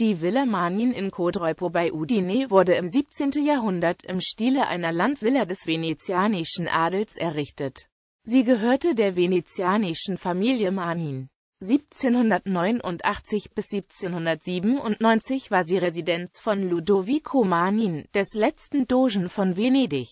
Die Villa Manin in Codroipo bei Udine wurde im 17. Jahrhundert im Stile einer Landvilla des venezianischen Adels errichtet. Sie gehörte der venezianischen Familie Manin. 1789 bis 1797 war sie Residenz von Ludovico Manin, des letzten Dogen von Venedig.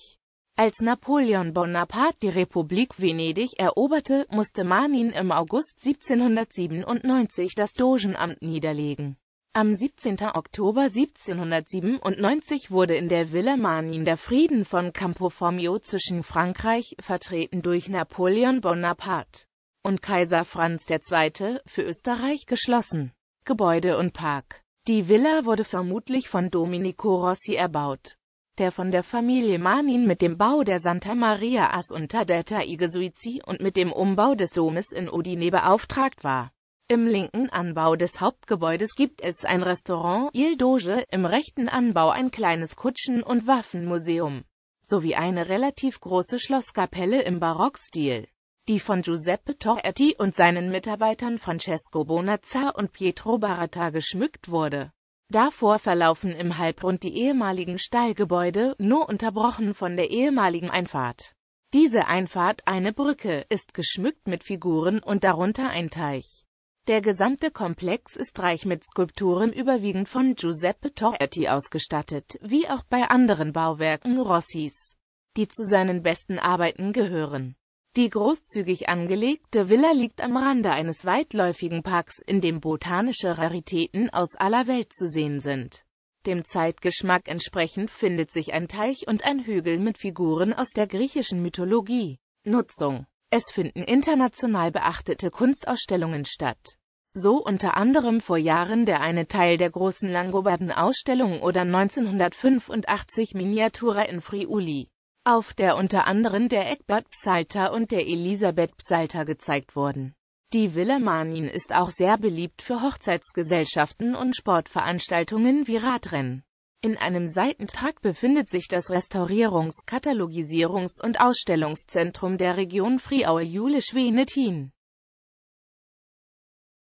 Als Napoleon Bonaparte die Republik Venedig eroberte, musste Manin im August 1797 das Dogenamt niederlegen. Am 17. Oktober 1797 wurde in der Villa Manin der Frieden von Campo Formio zwischen Frankreich, vertreten durch Napoleon Bonaparte, und Kaiser Franz II. für Österreich geschlossen. Gebäude und Park Die Villa wurde vermutlich von Domenico Rossi erbaut, der von der Familie Manin mit dem Bau der Santa Maria Assunta Delta Igesuizi und mit dem Umbau des Domes in Udine beauftragt war. Im linken Anbau des Hauptgebäudes gibt es ein Restaurant, Il Doge, im rechten Anbau ein kleines Kutschen- und Waffenmuseum, sowie eine relativ große Schlosskapelle im Barockstil, die von Giuseppe Torretti und seinen Mitarbeitern Francesco Bonazza und Pietro Baratta geschmückt wurde. Davor verlaufen im Halbrund die ehemaligen Stallgebäude, nur unterbrochen von der ehemaligen Einfahrt. Diese Einfahrt, eine Brücke, ist geschmückt mit Figuren und darunter ein Teich. Der gesamte Komplex ist reich mit Skulpturen überwiegend von Giuseppe Torretti ausgestattet, wie auch bei anderen Bauwerken Rossis, die zu seinen besten Arbeiten gehören. Die großzügig angelegte Villa liegt am Rande eines weitläufigen Parks, in dem botanische Raritäten aus aller Welt zu sehen sind. Dem Zeitgeschmack entsprechend findet sich ein Teich und ein Hügel mit Figuren aus der griechischen Mythologie. Nutzung es finden international beachtete Kunstausstellungen statt. So unter anderem vor Jahren der eine Teil der großen Langobarden-Ausstellung oder 1985 Miniatura in Friuli, auf der unter anderem der Eckbert Psalter und der Elisabeth Psalter gezeigt wurden. Die Villa Manin ist auch sehr beliebt für Hochzeitsgesellschaften und Sportveranstaltungen wie Radrennen. In einem Seitentrakt befindet sich das Restaurierungs-, Katalogisierungs- und Ausstellungszentrum der Region friaul jule schwenetin